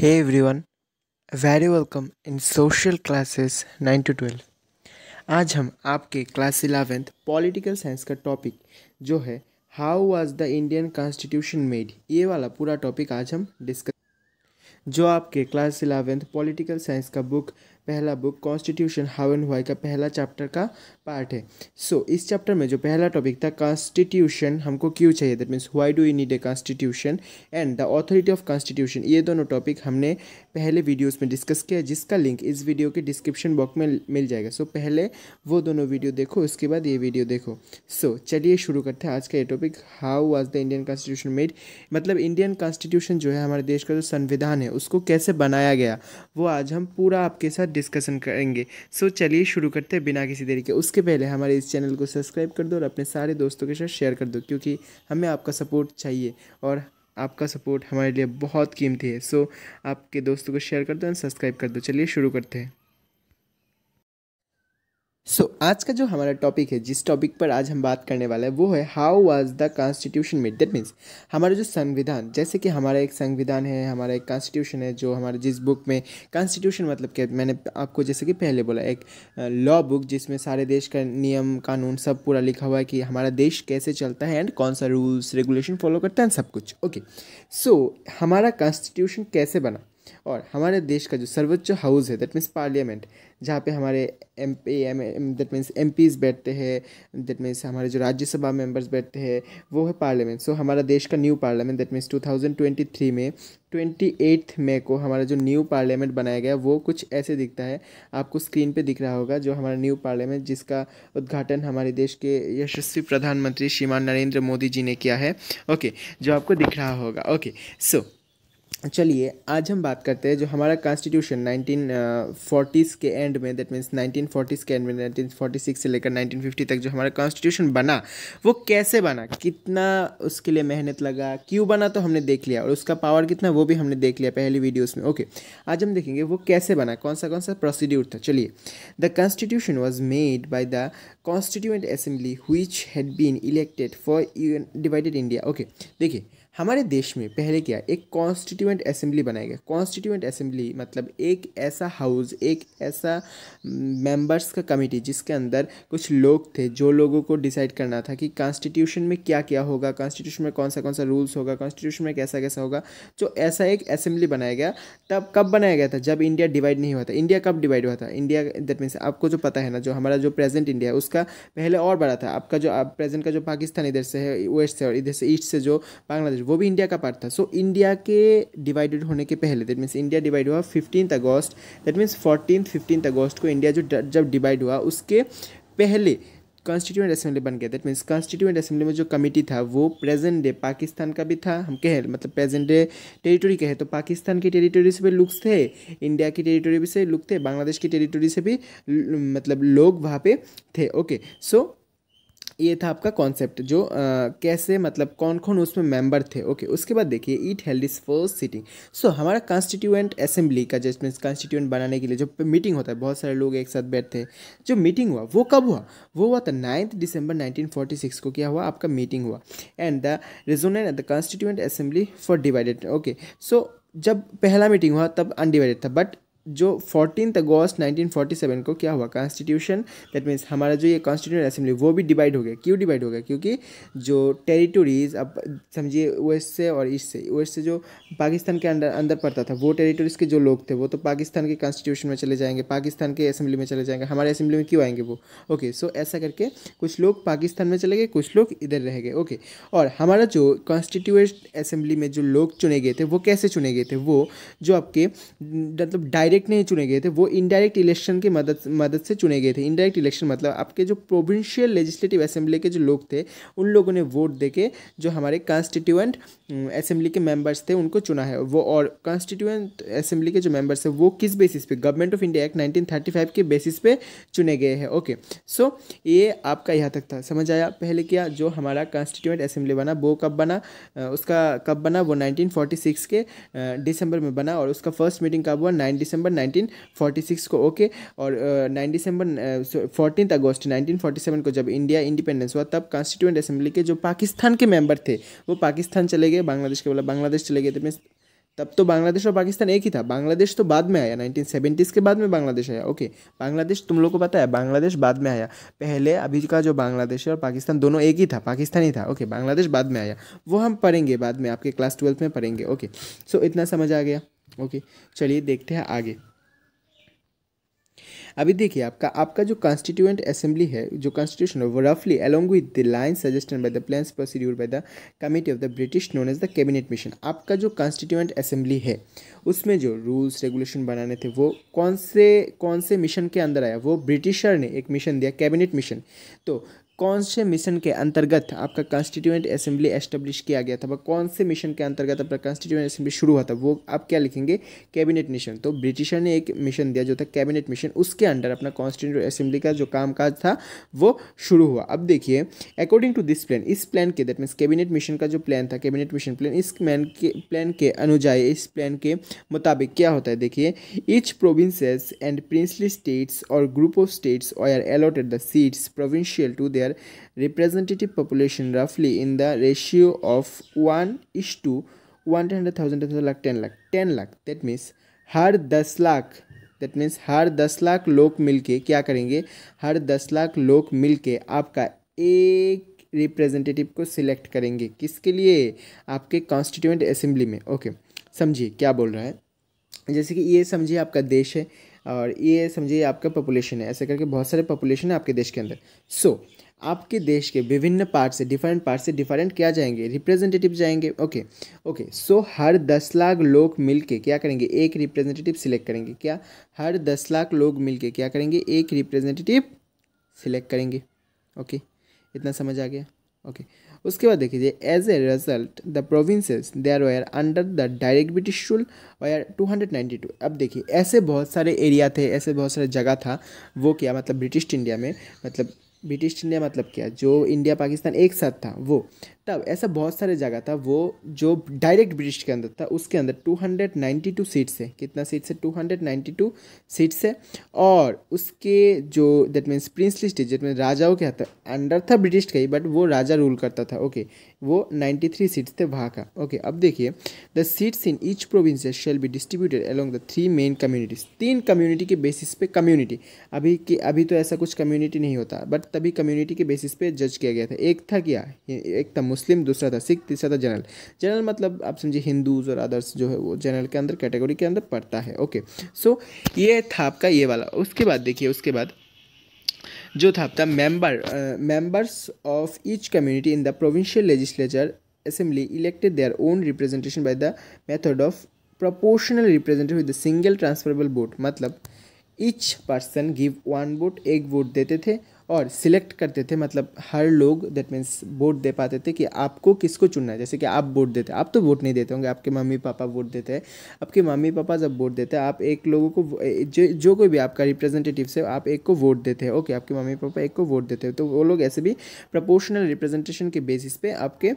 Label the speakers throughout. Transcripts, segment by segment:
Speaker 1: Hey everyone, very welcome in social classes 9 to 12. आज हम आपके क्लास इलेवेंथ पॉलिटिकल साइंस का टॉपिक जो है how was the Indian constitution made ये वाला पूरा टॉपिक आज हम डिस्कस जो आपके क्लास इलेवेंथ पॉलिटिकल साइंस का बुक पहला book constitution how and why का पहला चैप्टर का पार्ट है सो so, इस चैप्टर में जो पहला टॉपिक था कॉन्स्टिट्यूशन हमको क्यों चाहिए that means why do you need a constitution and the authority of constitution ये दोनों टॉपिक हमने पहले वीडियोज में डिस्कस किया जिसका लिंक इस वीडियो के डिस्क्रिप्शन बॉक्स में मिल जाएगा सो so, पहले वो दोनों वीडियो देखो उसके बाद ये वीडियो देखो सो so, चलिए शुरू करते हैं आज का ये topic how was the Indian constitution made मतलब इंडियन कॉन्स्टिट्यूशन जो है हमारे देश का जो संविधान है उसको कैसे बनाया गया वो आज हम पूरा आपके साथ डिस्कशन करेंगे सो चलिए शुरू करते हैं बिना किसी देरी के उसके पहले हमारे इस चैनल को सब्सक्राइब कर दो और अपने सारे दोस्तों के साथ शेयर कर दो क्योंकि हमें आपका सपोर्ट चाहिए और आपका सपोर्ट हमारे लिए बहुत कीमती है सो आपके दोस्तों को शेयर कर दो एंड सब्सक्राइब कर दो चलिए शुरू करते हैं सो so, आज का जो हमारा टॉपिक है जिस टॉपिक पर आज हम बात करने वाला है वो है how was the constitution made that means हमारा जो संविधान जैसे कि हमारा एक संविधान है हमारा एक कॉन्स्टिट्यूशन है जो हमारे जिस बुक में कॉन्स्टिट्यूशन मतलब क्या मैंने आपको जैसे कि पहले बोला एक लॉ बुक जिसमें सारे देश का नियम कानून सब पूरा लिखा हुआ है कि हमारा देश कैसे चलता है एंड कौन सा रूल्स रेगुलेशन फॉलो करता है सब कुछ ओके okay. सो so, हमारा कॉन्स्टिट्यूशन कैसे बना और हमारे देश का जो सर्वोच्च हाउस है दैट मीन्स पार्लियामेंट जहाँ पे हमारे M P M that means MPs बैठते हैं दैट मीन्स हमारे जो राज्यसभा मेंबर्स बैठते हैं वो है पार्लियामेंट सो so, हमारा देश का न्यू पार्लियामेंट दैट मीन्स 2023 में ट्वेंटी एट्थ मे को हमारा जो न्यू पार्लियामेंट बनाया गया वो कुछ ऐसे दिखता है आपको स्क्रीन पे दिख रहा होगा जो हमारा न्यू पार्लियामेंट जिसका उद्घाटन हमारे देश के यशस्वी प्रधानमंत्री श्रीमान नरेंद्र मोदी जी ने किया है ओके okay, जो आपको दिख रहा होगा ओके okay, सो so, चलिए आज हम बात करते हैं जो हमारा कॉन्स्टिट्यूशन नाइनटीन फोर्टीज़ के एंड में दैट मीन्स नाइनटीन फोर्टीज़ के एंड में नाइनटीन फोर्टी सिक्स से लेकर नाइनटीन फिफ्टी तक जो हमारा कॉन्स्टिट्यूशन बना वो कैसे बना कितना उसके लिए मेहनत लगा क्यों बना तो हमने देख लिया और उसका पावर कितना वो भी हमने देख लिया पहली वीडियोज़ में ओके आज हम देखेंगे वो कैसे बना कौन सा कौन सा प्रोसीड्यूर था चलिए the constitution was made by the constituent assembly हुई had been elected for divided India okay देखिए हमारे देश में पहले क्या एक कॉन्स्टिट्यूएंट असेंबली बनाया गया कॉन्स्टिट्यूएंट असेंबली मतलब एक ऐसा हाउस एक ऐसा मेंबर्स mm, का कमेटी जिसके अंदर कुछ लोग थे जो लोगों को डिसाइड करना था कि कॉन्स्टिट्यूशन में क्या क्या होगा कॉन्स्टिट्यूशन में कौन सा कौन सा रूल्स होगा कॉन्स्टिट्यूशन में कैसा कैसा होगा जो ऐसा एक असेंबली बनाया गया तब कब बनाया गया था जब इंडिया डिवाइड नहीं हुआ था इंडिया कब डिवाइड हुआ था इंडिया दैट मीन्स आपको जो पता है ना जो हमारा जो प्रेजेंट इंडिया है उसका पहले और बड़ा था आपका जो आप प्रेजेंट का जो पाकिस्तान इधर से है वेस्ट से और इधर से ईस्ट से जो बांग्लादेश वो भी इंडिया का पार्ट था सो so, इंडिया के डिवाइडेड होने के पहले दैट मीन्स इंडिया डिवाइड हुआ फिफ्टीन अगस्त दैट मीन्स फोर्टीन फिफ्टीन अगस्त को इंडिया जो जब डिवाइड हुआ उसके पहले कॉन्स्टिट्यूएंट असेंबली बन गया दैट मीन्स कॉन्स्टिट्यूएंट असेंबली में जो कमेटी था वो प्रेजेंट डे पाकिस्तान का भी था हम कह मतलब प्रेजेंट डे टेरिटोरी कहे तो पाकिस्तान की टेरिटोरी से भी लुक्स थे इंडिया की टेरिटोरी से लुक थे बांग्लादेश की टेरिटोरी से भी मतलब लोग वहाँ पे थे ओके सो ये था आपका कॉन्सेप्ट जो आ, कैसे मतलब कौन कौन उसमें मेंबर थे ओके उसके बाद देखिए it held its first sitting so हमारा कॉन्स्टिट्यूएंट असेंबली का जिसमें कॉन्स्टिट्यूएंट बनाने के लिए जो मीटिंग होता है बहुत सारे लोग एक साथ बैठते हैं जो मीटिंग हुआ वो कब हुआ वो हुआ था नाइन्थ दिसंबर नाइनटीन को क्या हुआ आपका मीटिंग हुआ and the reason at the constituent assembly for divided okay so जब पहला मीटिंग हुआ तब अनडिवाइडेड था बट जो फोर्टीन अगस्त 1947 को क्या हुआ कॉन्स्टिट्यूशन दैट मीन्स हमारा जो ये कॉन्स्टिट्यूशन असेंबली वो भी डिवाइड हो गया क्यों डिवाइड हो गया क्योंकि जो टेरिटोरीज अब समझिए वेस्ट से और ईस्ट से वेस्ट से जो पाकिस्तान के अंदर अंदर पड़ता था वो टेरिटोरीज के जो लोग थे वो तो पाकिस्तान के कॉन्स्टिट्यूशन में चले जाएंगे पाकिस्तान के असेंबली में चले जाएंगे हमारे असेंबली में क्यों आएंगे वो ओके सो ऐसा करके कुछ लोग पाकिस्तान में चले गए कुछ लोग इधर रह गए ओके और हमारा जो कॉन्स्टिट्यूट असेंबली में जो लोग चुने गए थे वो कैसे चुने गए थे वो जो आपके मतलब डायरेक्ट डायरेक्ट नहीं चुने गए थे वो इनडायरेक्ट इलेक्शन की मदद मदद से चुने गए थे इनडायरेक्ट इलेक्शन मतलब आपके जो प्रोविंशियल लेजिस्लेटिव असेंबली के जो लोग थे उन लोगों ने वोट दे के जो हमारे कॉन्स्टिट्यूएंट असेंबली के मेम्बर्स थे उनको चुना है वो और कॉन्स्टिट्यूंट असेंबली के जो मेम्बर्स है वो किस बेसिस पे government of India act nineteen के बेसिस पे चुने गए हैं ओके सो ये आपका यहाँ तक था समझ आया पहले क्या जो हमारा कॉन्स्टिट्यूएंट असेंबली बना वो कब बना उसका कब बना वो 1946 के दिसंबर में बना और उसका फर्स्ट मीटिंग कब हुआ 9 दिसंबर दिसंबर 1946 को ओके और नाइन दिसंबर फोर्टीन अगस्त 1947 को जब इंडिया इंडिपेंडेंस हुआ तब कॉन्स्टिट्यूंट असेंबली के जो पाकिस्तान के मेंबर थे वो पाकिस्तान चले गए बांग्लादेश के बोला बांग्लादेश चले गए थे तो तब तो बांग्लादेश और पाकिस्तान एक ही था बांग्लादेश तो बाद में आया नाइनटीन सेवेंटीज़ के बाद में बांग्लादेश आया ओके बांग्लादेश तुम लोग को पता है बांग्लादेश बाद में आया पहले अभी का जो बांग्लादेश और पाकिस्तान दोनों एक ही था पाकिस्तान ही था ओके बांग्लादेश बाद में आया वो हम पढ़ेंगे बाद में आपके क्लास ट्वेल्थ में पढ़ेंगे ओके सो इतना समझ आ गया ओके चलिए देखते हैं आगे अभी देखिए आपका आपका जो कॉन्स्टिट्यूएंट असेंबली है जो कॉन्स्टिट्यूशन है वो रफली along with the line suggested by the plans procedure by the committee of the British known as the cabinet mission आपका जो कॉन्स्टिट्यूएंट असेंबली है उसमें जो रूल्स रेगुलेशन बनाने थे वो कौन से कौन से मिशन के अंदर आया वो ब्रिटिशर ने एक मिशन दिया कैबिनेट मिशन तो कौन से मिशन के अंतर्गत आपका कॉन्स्टिट्यूएंट असेंबली एस्टेब्लिश किया गया था वह कौन से मिशन के अंतर्गत आपका कॉन्स्टिट्यूएंट असेंबली शुरू हुआ था वो आप क्या लिखेंगे कैबिनेट मिशन तो ब्रिटिशर ने एक मिशन दिया जो था कैबिनेट मिशन उसके अंडर अपना कॉन्स्टिट्यूएंट असेंबली का जो कामकाज था वो शुरू हुआ अब देखिए अकॉर्डिंग टू दिस प्लान इस प्लान के दैट मीन्स कैबिनेट मिशन का जो प्लान था कैबिनेट मिशन प्लान इस प्लान के प्लान के अनुजाई इस प्लान के मुताबिक क्या होता है देखिए each provinces and princely states और ग्रुप ऑफ स्टेट्स और allotted the seats provincial to their their representative population roughly in the ratio of 1 is to 100,000, 10 lakh, 10 lakh, lakh. That means हर दस लाख दैट मीन्स हर दस लाख लोग मिलके क्या करेंगे हर दस लाख लोग मिलके आपका एक रिप्रेजेंटेटिव को सिलेक्ट करेंगे किसके लिए आपके कॉन्स्टिट्यूंट असेंबली में ओके समझिए क्या बोल रहा है जैसे कि ये समझिए आपका देश है और ये समझिए आपका पॉपुलेशन है ऐसे करके बहुत सारे पॉपुलेशन है आपके देश के अंदर सो so, आपके देश के विभिन्न पार्ट से डिफरेंट पार्ट से डिफरेंट क्या जाएंगे रिप्रेजेंटेटिव जाएंगे ओके ओके सो हर दस लाख लोग मिलके क्या करेंगे एक रिप्रेजेंटेटिव सिलेक्ट करेंगे क्या हर दस लाख लोग मिलके क्या करेंगे एक रिप्रेजेंटेटिव सिलेक्ट करेंगे ओके okay. इतना समझ आ गया ओके okay. उसके बाद देखिए as a result the provinces are were under the direct British rule were to अब देखिए ऐसे बहुत सारे एरिया थे ऐसे बहुत सारे जगह था वो क्या मतलब ब्रिटिश इंडिया में मतलब ब्रिटिश इंडिया मतलब क्या जो इंडिया पाकिस्तान एक साथ था वो तब ऐसा बहुत सारे जगह था वो जो डायरेक्ट ब्रिटिश के अंदर था उसके अंदर 292 सीट्स है कितना सीट्स है 292 सीट्स है और उसके जो that means princely state that mean राजाओं के हाथ अंडर था ब्रिटिश का ही बट वो राजा रूल करता था ओके वो 93 सीट्स थे वहाँ का ओके अब देखिए the seats in each province shall be distributed along the three main communities तीन कम्युनिटी के बेसिस पे कम्युनिटी अभी कि अभी तो ऐसा कुछ कम्युनिटी नहीं होता बट तभी कम्युनिटी के बेसिस पे जज किया गया था एक था क्या एक था मुस्लिम दूसरा था सिख तीसरा था जनरल जनरल मतलब आप समझिए हिंदूज और अदर्स जो है वो जनरल के अंदर कैटेगरी के अंदर पड़ता है ओके सो ये था आपका ये वाला उसके बाद देखिए उसके बाद जो था आपका member members of each community in the provincial legislature assembly elected their own representation by the method of proportional representation with a single transferable vote मतलब each person give one vote एक वोट देते थे और select करते थे मतलब हर लोग that means vote दे पाते थे कि आपको किसको चुनना है जैसे कि आप वोट देते आप तो वोट नहीं देते होंगे आपके मम्मी पापा वोट देते हैं आपके मम्मी पापा जब वोट देते हैं आप एक लोगों को जो जो कोई भी आपका रिप्रेजेंटेटिव से आप एक को वोट देते हैं ओके आपके मम्मी पापा एक को वोट देते हैं तो वो लोग ऐसे भी प्रपोर्शनल रिप्रेजेंटेशन के बेसिस पे आपके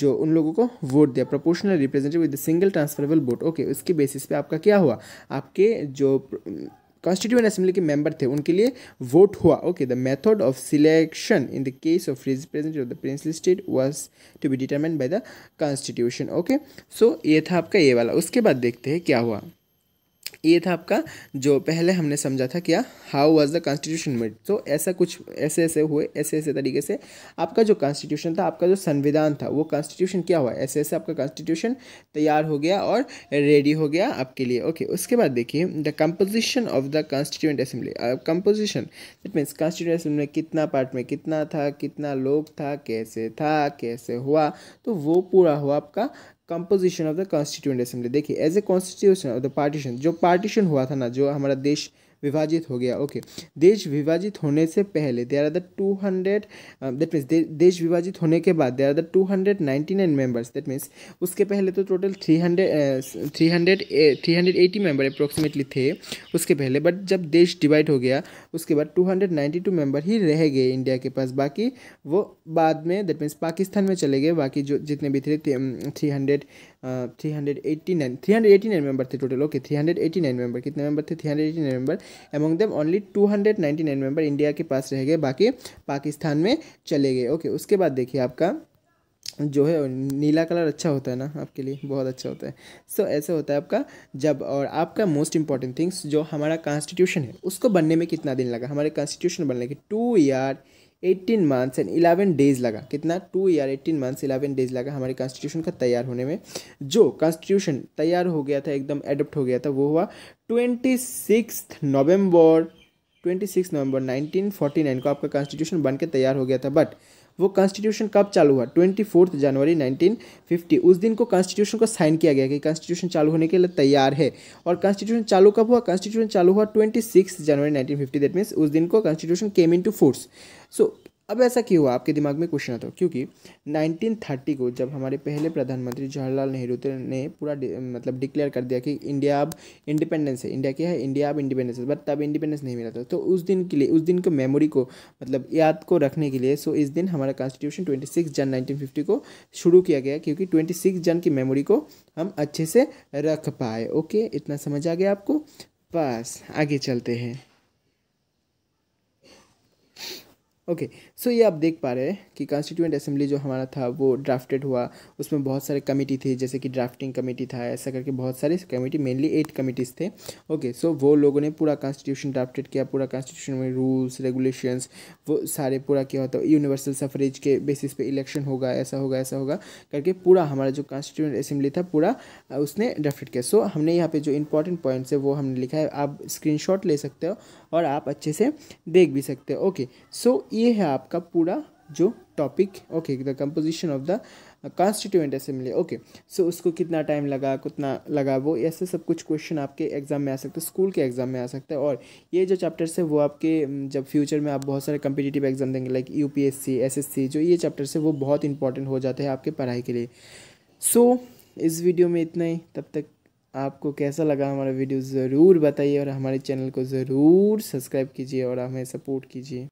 Speaker 1: जो उन लोगों को वोट दिया proportional representative with single transferable vote okay उसके बेसिस पे आपका क्या हुआ आपके जो कॉन्स्टिट्यूंट असेंबली के मेंबर थे उनके लिए वोट हुआ okay the method of selection in the case of representative of the prince state was to be determined by the constitution okay so ये था आपका ये वाला उसके बाद देखते हैं क्या हुआ ये था आपका जो पहले हमने समझा था क्या how was the constitution made तो ऐसा कुछ ऐसे ऐसे हुए ऐसे ऐसे तरीके से आपका जो कॉन्स्टिट्यूशन था आपका जो संविधान था वो कॉन्स्टिट्यूशन क्या हुआ ऐसे ऐसे आपका कॉन्स्टिट्यूशन तैयार हो गया और रेडी हो गया आपके लिए ओके उसके बाद देखिए the composition of the constituent assembly composition that means constituent assembly में कितना पार्ट में कितना था कितना लोग था कैसे था कैसे हुआ तो वो पूरा हुआ आपका composition of the constituent assembly देखिए as a constitution of the partition जो पार्टीशन हुआ था ना जो हमारा देश विभाजित हो गया ओके okay. देश विभाजित होने से पहले there are the two hundred that means देश विभाजित होने के बाद there are the two hundred ninety nine members that means उसके पहले तो total three hundred three hundred three hundred eighty member approximately थे उसके पहले बट जब देश डिवाइड हो गया उसके बाद two hundred ninety two member ही रह गए इंडिया के पास बाकी वो बाद में दैट मीन्स पाकिस्तान में चले गए बाकी जो जितने भी थे three hundred um, three hundred eighty nine three hundred eighty nine member थे total okay three hundred eighty nine member कितने मेम्बर थे three hundred eighty nine member among them only two hundred ninety nine member India के पास रह गए बाकी पाकिस्तान में चले गए ओके उसके बाद देखिए आपका जो है नीला कलर अच्छा होता है ना आपके लिए बहुत अच्छा होता है सो so, ऐसे होता है आपका जब और आपका मोस्ट इंपॉर्टेंट थिंग्स जो हमारा कॉन्स्टिट्यूशन है उसको बनने में कितना दिन लगा हमारे कॉन्स्टिट्यूशन बनने के two year eighteen months and eleven days लगा कितना two year eighteen months eleven days लगा हमारे कॉन्स्टिट्यूशन का तैयार होने में जो कॉन्स्टिट्यूशन तैयार हो गया था एकदम एडप्ट हो गया था वो हुआ ट्वेंटी सिक्स नवम्बर ट्वेंटी सिक्स नवंबर नाइनटीन फोर्टी नाइन को आपका कॉन्स्टिट्यूशन बन के तैयार हो गया था बट वो कॉन्स्टिट्यूशन कब चालू हुआ ट्वेंटी फोर्थ जनवरी नाइनटीन फिफ्टी उस दिन को कॉन्स्टिट्यूशन को साइन किया गया कि कॉन्स्टिट्यूशन चालू होने के लिए तैयार है और कॉन्स्टिट्यूशन चालू कब हुआ कॉन्स्टिट्यूशन चालू हुआ ट्वेंटी सिक्स जनवरी नाइनटीन फिफ्टी दैट मीन्स उस दिन को constitution came into force so अब ऐसा क्यों हुआ आपके दिमाग में क्वेश्चन आता हो क्योंकि 1930 को जब हमारे पहले प्रधानमंत्री जवाहरलाल नेहरू ने पूरा डि, मतलब डिक्लेयर कर दिया कि इंडिया अब इंडिपेंडेंस है इंडिया क्या है इंडिया अब इंडिपेंडेंस है बट तब इंडिपेंडेंस नहीं मिला था तो उस दिन के लिए उस दिन को मेमोरी को मतलब याद को रखने के लिए सो इस दिन हमारा कॉन्स्टिट्यूशन ट्वेंटी जन नाइनटीन को शुरू किया गया क्योंकि ट्वेंटी जन की मेमोरी को हम अच्छे से रख पाए ओके इतना समझ आ गया आपको बस आगे चलते हैं ओके okay, सो so ये आप देख पा रहे हैं कि कॉन्स्टिट्यूंट असेंबली जो हमारा था वो ड्राफ्टेड हुआ उसमें बहुत सारे कमेटी थे जैसे कि ड्राफ्टिंग कमेटी था ऐसा करके बहुत सारे कमेटी मेनली एट कमेटीज़ थे ओके okay, सो so वो लोगों ने पूरा कॉन्स्टिट्यूशन ड्राफ्टेड किया पूरा कॉन्स्टिट्यूशन में रूल्स रेगुलेशंस वो सारे पूरा किया होता यूनिवर्सल सफरेज के बेसिस पे इलेक्शन होगा ऐसा होगा ऐसा होगा करके पूरा हमारा जो कॉन्स्टिट्यूंट असेंबली था पूरा उसने ड्राफ्टेड किया सो so, हमने यहाँ पर जो इंपॉर्टेंट पॉइंट्स है वो हमने लिखा है आप स्क्रीन ले सकते हो और आप अच्छे से देख भी सकते हो ओके सो ये ये है आपका पूरा जो topic okay the composition of the constituent assembly okay so उसको कितना टाइम लगा कितना लगा वो ऐसे सब कुछ क्वेश्चन आपके एग्जाम में आ सकते हैं स्कूल के एग्जाम में आ सकते हैं और ये जो चैप्टर्स है वो आपके um, जब फ्यूचर में आप बहुत सारे कम्पिटिटिव एग्जाम देंगे लाइक यू पी एस जो ये चैप्टर्स है वो बहुत इंपॉर्टेंट हो जाते हैं आपके पढ़ाई के लिए सो so, इस वीडियो में इतना ही तब तक आपको कैसा लगा हमारा वीडियो ज़रूर बताइए और हमारे चैनल को ज़रूर सब्सक्राइब कीजिए और हमें सपोर्ट कीजिए